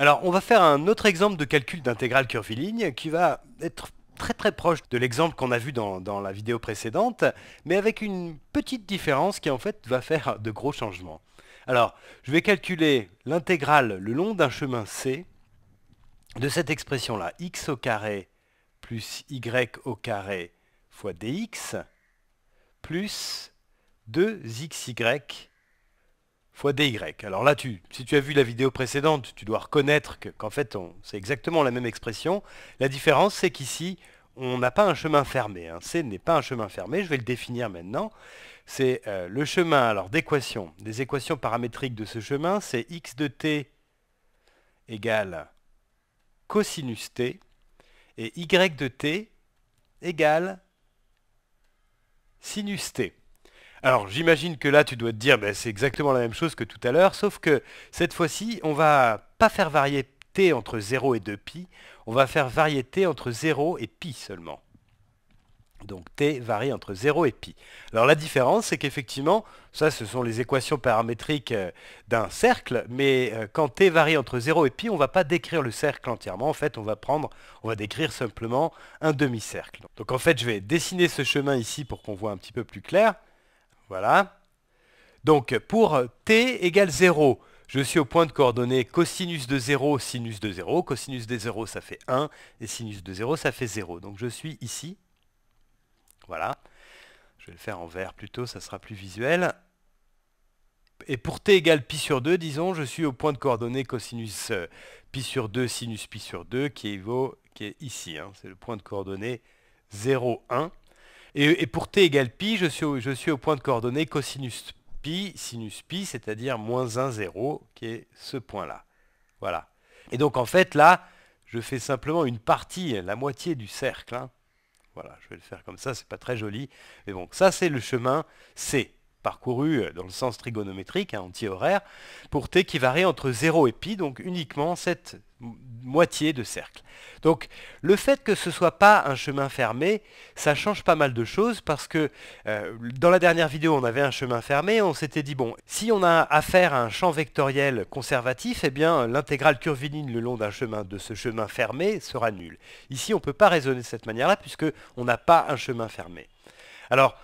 Alors, on va faire un autre exemple de calcul d'intégrale curviligne qui va être très très proche de l'exemple qu'on a vu dans, la vidéo précédente, mais avec une petite différence qui en fait va faire de gros changements. Alors, je vais calculer l'intégrale le long d'un chemin C de cette expression-là, x au carré plus y au carré fois dx plus 2xy fois dy. Alors là, tu, si tu as vu la vidéo précédente, tu dois reconnaître qu'en fait, c'est exactement la même expression. La différence, c'est qu'ici, on n'a pas un chemin fermé. Hein. C n'est pas un chemin fermé, je vais le définir maintenant. C'est euh, le chemin alors d'équation. Des équations paramétriques de ce chemin, c'est x de t égale cosinus t et y de t égale sinus t. Alors j'imagine que là tu dois te dire ben, c'est exactement la même chose que tout à l'heure, sauf que cette fois-ci on va pas faire varier t entre 0 et 2pi, on va faire varier t entre 0 et pi seulement. Donc t varie entre 0 et pi. Alors la différence, c'est qu'effectivement, ça ce sont les équations paramétriques euh, d'un cercle, mais euh, quand t varie entre 0 et pi, on ne va pas décrire le cercle entièrement. En fait, on va prendre, on va décrire simplement un demi-cercle. Donc en fait, je vais dessiner ce chemin ici pour qu'on voit un petit peu plus clair. Voilà. Donc pour t égale 0, je suis au point de coordonnées cosinus de 0, sinus de 0. Cosinus de 0, ça fait 1, et sinus de 0, ça fait 0. Donc je suis ici. Voilà. Je vais le faire en vert plutôt, ça sera plus visuel. Et pour t égale pi sur 2, disons, je suis au point de coordonnée cosinus euh, pi sur 2, sinus pi sur 2, qui, qui est ici. Hein. C'est le point de coordonnée 0, 1. Et, pour t égale pi, je suis, au, point de coordonnée cosinus pi, sinus pi, c'est-à-dire moins 1, 0, qui est ce point-là. Voilà. Et donc en fait, là, je fais simplement une partie, la moitié du cercle. Hein. Voilà, je vais le faire comme ça, c'est pas très joli. Mais bon, ça c'est le chemin C, parcouru euh, dans le sens trigonométrique, antihoraire, hein, anti-horaire, pour t qui varie entre 0 et pi, donc uniquement cette moitié de cercle. Donc le fait que ce ne soit pas un chemin fermé, ça change pas mal de choses parce que euh, dans la dernière vidéo on avait un chemin fermé, on s'était dit bon, si on a affaire à un champ vectoriel conservatif, eh bien l'intégrale curviline le long d'un chemin de ce chemin fermé sera nulle. Ici on ne peut pas raisonner de cette manière-là puisque on n'a pas un chemin fermé. Alors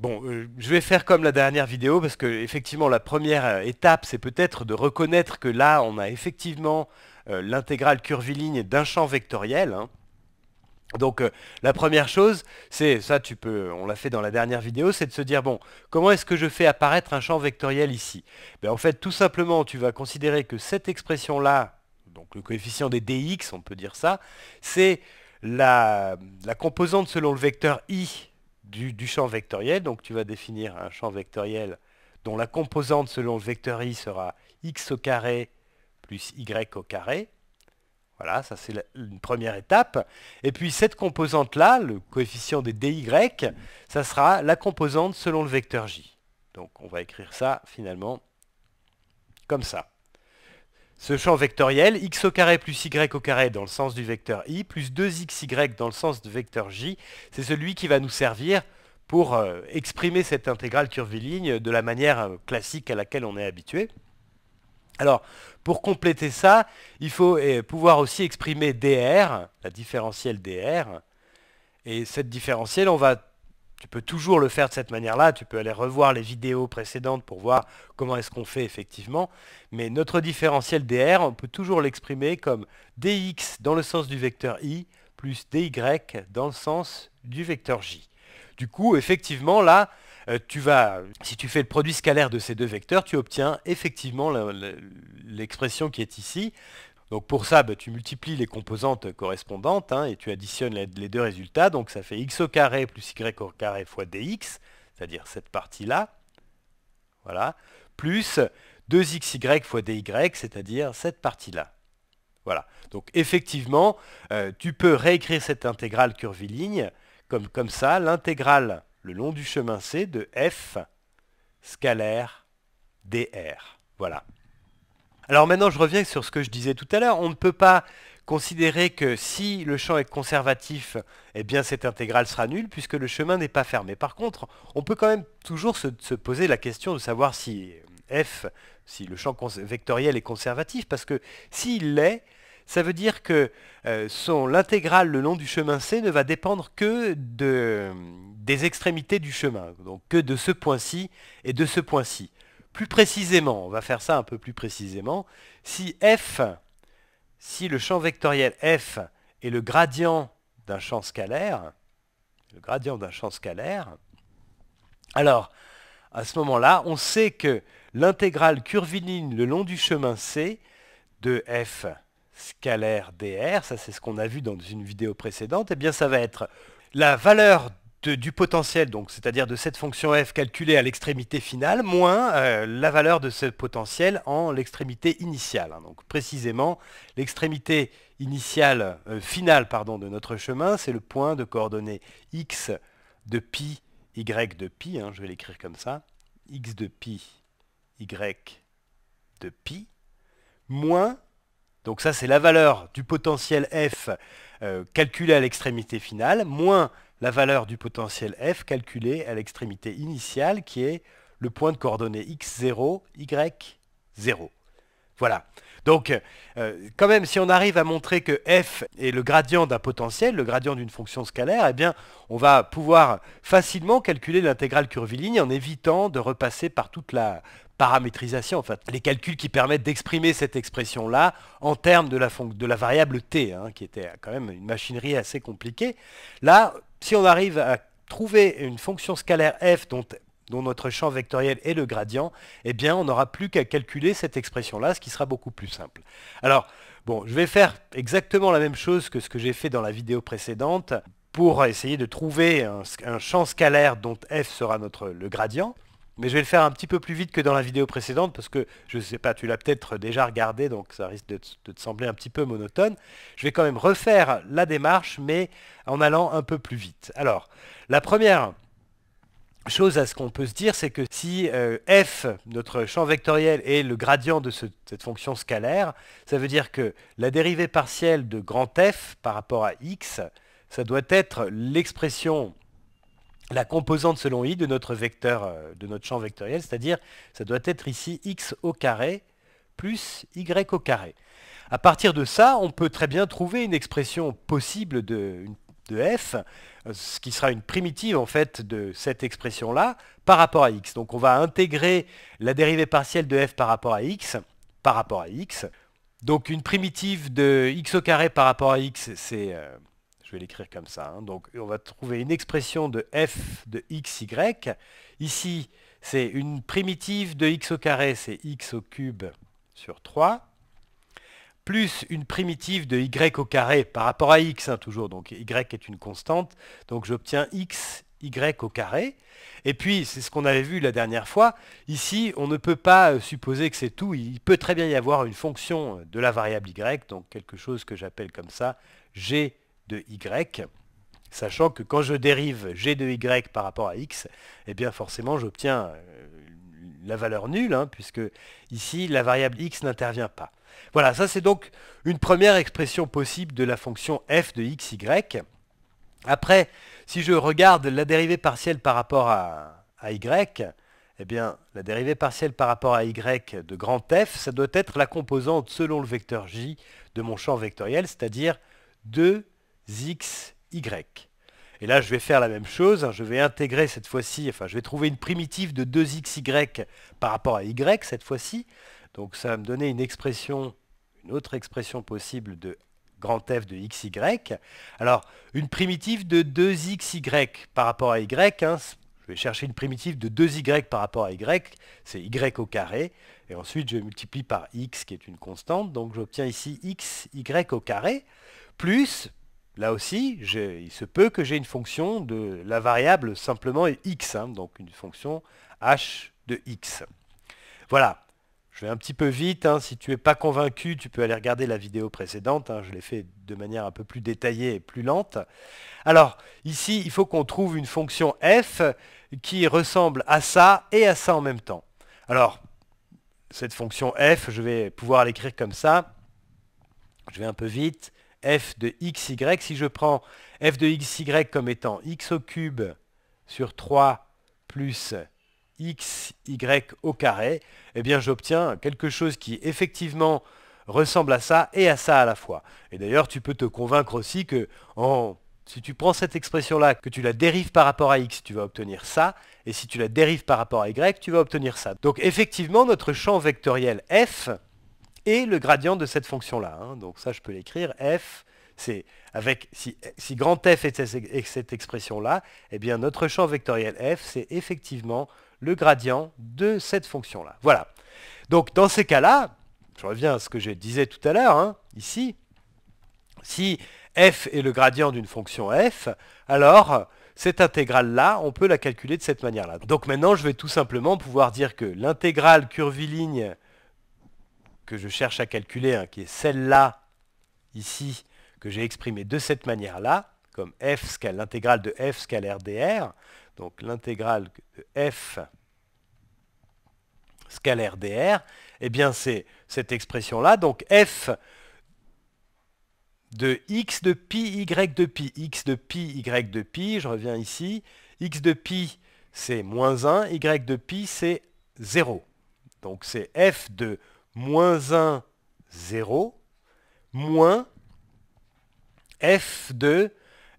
Bon, euh, je vais faire comme la dernière vidéo parce que effectivement la première euh, étape c'est peut-être de reconnaître que là on a effectivement euh, l'intégrale curviligne d'un champ vectoriel. Hein. Donc euh, la première chose, c'est, ça tu peux, on l'a fait dans la dernière vidéo, c'est de se dire, bon, comment est-ce que je fais apparaître un champ vectoriel ici ben, En fait, tout simplement, tu vas considérer que cette expression-là, donc le coefficient des dx, on peut dire ça, c'est la, composante selon le vecteur i du, du, champ vectoriel. Donc tu vas définir un champ vectoriel dont la composante selon le vecteur i sera x au carré plus y au carré. Voilà, ça c'est une première étape. Et puis cette composante-là, le coefficient des dy, ça sera la composante selon le vecteur j. Donc on va écrire ça finalement comme ça. Ce champ vectoriel, x au carré plus y au carré dans le sens du vecteur i, plus 2xy dans le sens du vecteur j, c'est celui qui va nous servir pour euh, exprimer cette intégrale curviligne de la manière euh, classique à laquelle on est habitué. Alors, pour compléter ça, il faut eh, pouvoir aussi exprimer dr, la différentielle dr. Et cette différentielle, on va, tu peux toujours le faire de cette manière-là. Tu peux aller revoir les vidéos précédentes pour voir comment est-ce qu'on fait effectivement. Mais notre différentielle dr, on peut toujours l'exprimer comme dx dans le sens du vecteur i plus dy dans le sens du vecteur j. Du coup, effectivement, là, euh, tu vas, si tu fais le produit scalaire de ces deux vecteurs, tu obtiens effectivement l'expression qui est ici. Donc pour ça, bah, tu multiplies les composantes correspondantes hein, et tu additionnes les deux résultats. Donc ça fait x au carré plus y au carré fois dx, c'est-à-dire cette partie-là. Voilà. Plus 2xy fois dy, c'est-à-dire cette partie-là. Voilà. Donc effectivement, euh, tu peux réécrire cette intégrale curviligne comme, comme ça. L'intégrale le long du chemin C de F scalaire dr. Voilà. Alors maintenant, je reviens sur ce que je disais tout à l'heure. On ne peut pas considérer que si le champ est conservatif, eh bien cette intégrale sera nulle puisque le chemin n'est pas fermé. Par contre, on peut quand même toujours se, se poser la question de savoir si f, si le champ vectoriel est conservatif, parce que s'il l'est, ça veut dire que euh, son l'intégrale le long du chemin C ne va dépendre que de, des extrémités du chemin, donc que de ce point-ci et de ce point-ci. Plus précisément, on va faire ça un peu plus précisément, si f, si le champ vectoriel f est le gradient d'un champ scalaire, le gradient d'un champ scalaire, alors à ce moment-là, on sait que l'intégrale curviligne le long du chemin C de f scalaire dr, ça c'est ce qu'on a vu dans une vidéo précédente, et eh bien ça va être la valeur du potentiel, donc c'est-à-dire de cette fonction f calculée à l'extrémité finale, moins euh, la valeur de ce potentiel en l'extrémité initiale. Hein. Donc précisément, l'extrémité initiale, euh, finale pardon, de notre chemin, c'est le point de coordonnées x de pi, y de pi, hein, je vais l'écrire comme ça, x de pi, y de pi, moins donc ça, c'est la valeur du potentiel F euh, calculé à l'extrémité finale, moins la valeur du potentiel F calculé à l'extrémité initiale, qui est le point de coordonnées x0, y0. Voilà. Donc, euh, quand même, si on arrive à montrer que f est le gradient d'un potentiel, le gradient d'une fonction scalaire, eh bien, on va pouvoir facilement calculer l'intégrale curviligne en évitant de repasser par toute la paramétrisation, en fait, les calculs qui permettent d'exprimer cette expression-là en termes de la, de la variable t, hein, qui était quand même une machinerie assez compliquée. Là, si on arrive à trouver une fonction scalaire f dont dont notre champ vectoriel est le gradient, eh bien on n'aura plus qu'à calculer cette expression-là, ce qui sera beaucoup plus simple. Alors, bon, je vais faire exactement la même chose que ce que j'ai fait dans la vidéo précédente pour essayer de trouver un, un champ scalaire dont f sera notre, le gradient. Mais je vais le faire un petit peu plus vite que dans la vidéo précédente parce que je ne sais pas, tu l'as peut-être déjà regardé, donc ça risque de te, sembler un petit peu monotone. Je vais quand même refaire la démarche, mais en allant un peu plus vite. Alors, la première chose à ce qu'on peut se dire, c'est que si euh, f, notre champ vectoriel, est le gradient de cette fonction scalaire, ça veut dire que la dérivée partielle de grand F par rapport à x, ça doit être l'expression la composante selon i de notre vecteur, euh, de notre champ vectoriel, c'est-à-dire ça doit être ici x au carré plus y au carré. À partir de ça, on peut très bien trouver une expression possible de, f, euh, ce qui sera une primitive en fait de cette expression-là par rapport à x. Donc on va intégrer la dérivée partielle de f par rapport à x, par rapport à x. Donc une primitive de x au carré par rapport à x, c'est... Euh, je vais l'écrire comme ça. Hein. Donc on va trouver une expression de f de x, y. Ici, c'est une primitive de x au carré, c'est x au cube sur 3, plus une primitive de y au carré par rapport à x, hein, toujours. Donc y est une constante, donc j'obtiens x, y au carré. Et puis, c'est ce qu'on avait vu la dernière fois, ici, on ne peut pas euh, supposer que c'est tout. Il peut très bien y avoir une fonction de la variable y, donc quelque chose que j'appelle comme ça, g de y, sachant que quand je dérive g de y par rapport à x, eh bien forcément j'obtiens euh, la valeur nulle, hein, puisque ici la variable x n'intervient pas. Voilà, ça c'est donc une première expression possible de la fonction f de x, y. Après, si je regarde la dérivée partielle par rapport à, y, eh bien, la dérivée partielle par rapport à y de grand F, ça doit être la composante selon le vecteur j de mon champ vectoriel, c'est-à-dire 2 x, y. Et là, je vais faire la même chose, hein, je vais intégrer cette fois-ci, enfin, je vais trouver une primitive de 2xy par rapport à y cette fois-ci. Donc ça va me donner une expression, une autre expression possible de grand f de xy. Alors, une primitive de 2xy par rapport à y, hein, je vais chercher une primitive de 2y par rapport à y, c'est y au carré, et ensuite je multiplie par x qui est une constante, donc j'obtiens ici x, y au carré, plus Là aussi, il se peut que j'ai une fonction de la variable simplement x, hein, donc une fonction h de x. Voilà, je vais un petit peu vite, hein. si tu n'es pas convaincu, tu peux aller regarder la vidéo précédente, hein. je l'ai fait de manière un peu plus détaillée et plus lente. Alors, ici, il faut qu'on trouve une fonction f qui ressemble à ça et à ça en même temps. Alors, cette fonction f, je vais pouvoir l'écrire comme ça, je vais un peu vite f de xy, si je prends f de xy comme étant x au cube sur 3 plus xy au carré, eh bien j'obtiens quelque chose qui effectivement ressemble à ça et à ça à la fois. Et d'ailleurs, tu peux te convaincre aussi que si tu prends cette expression-là, que tu la dérives par rapport à x, tu vas obtenir ça, et si tu la dérives par rapport à y, tu vas obtenir ça. Donc effectivement, notre champ vectoriel f, et le gradient de cette fonction-là. Hein. Donc ça, je peux l'écrire f, c'est avec, si, grand f est cette expression-là, eh bien notre champ vectoriel f, c'est effectivement le gradient de cette fonction-là. Voilà. Donc dans ces cas-là, je reviens à ce que je disais tout à l'heure, hein, ici, si f est le gradient d'une fonction f, alors cette intégrale-là, on peut la calculer de cette manière-là. Donc maintenant, je vais tout simplement pouvoir dire que l'intégrale curviligne que je cherche à calculer, hein, qui est celle-là, ici, que j'ai exprimée de cette manière-là, comme f l'intégrale de f scalaire dr, donc l'intégrale de f scalaire dr, eh bien c'est cette expression-là, donc f de x de pi, y de pi, x de pi, y de pi, je reviens ici, x de pi c'est moins 1, y de pi c'est 0. Donc c'est f de moins 1, 0, moins f de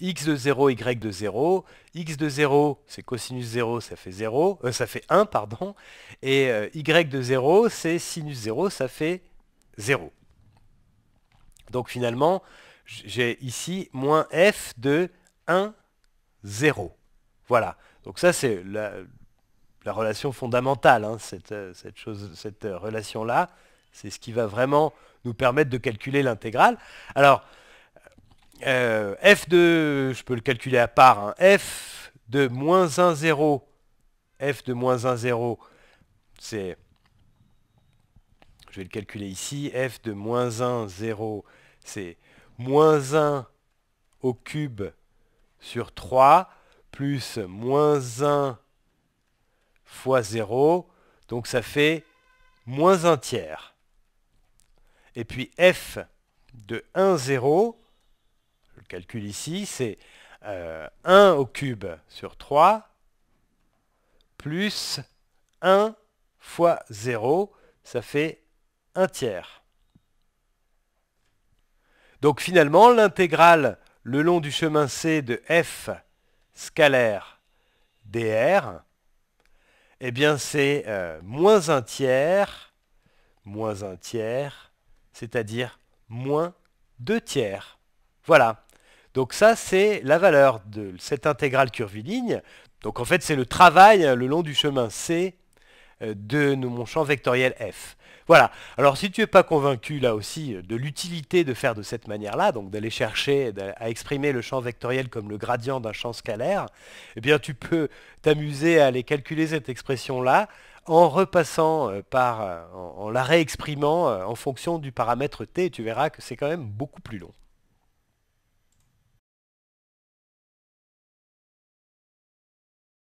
x de 0, y de 0, x de 0, c'est cosinus 0, ça fait 0, euh, ça fait 1, pardon, et euh, y de 0, c'est sinus 0, ça fait 0. Donc finalement, j'ai ici moins f de 1, 0. Voilà, donc ça c'est la relation fondamentale, hein, cette, euh, cette euh, relation-là. C'est ce qui va vraiment nous permettre de calculer l'intégrale. Alors, euh, f de, je peux le calculer à part, hein, f de moins 1, 0, f de moins 1, 0, c'est, je vais le calculer ici, f de moins 1, 0, c'est moins 1 au cube sur 3, plus moins 1 fois 0, donc ça fait moins 1 tiers. Et puis f de 1, 0, je le calcule ici, c'est 1 euh, au cube sur 3 plus 1 fois 0, ça fait 1 tiers. Donc finalement, l'intégrale le long du chemin C de f scalaire dr, eh bien, c'est euh, moins un tiers, moins un tiers, c'est-à-dire moins deux tiers. Voilà. Donc ça, c'est la valeur de cette intégrale curviligne. Donc en fait, c'est le travail le long du chemin C euh, de mon champ vectoriel F. Voilà. Alors si tu n'es pas convaincu là aussi de l'utilité de faire de cette manière-là, donc d'aller chercher à exprimer le champ vectoriel comme le gradient d'un champ scalaire, eh bien tu peux t'amuser à aller calculer cette expression-là en repassant euh, par, euh, en, la réexprimant euh, en fonction du paramètre t, tu verras que c'est quand même beaucoup plus long.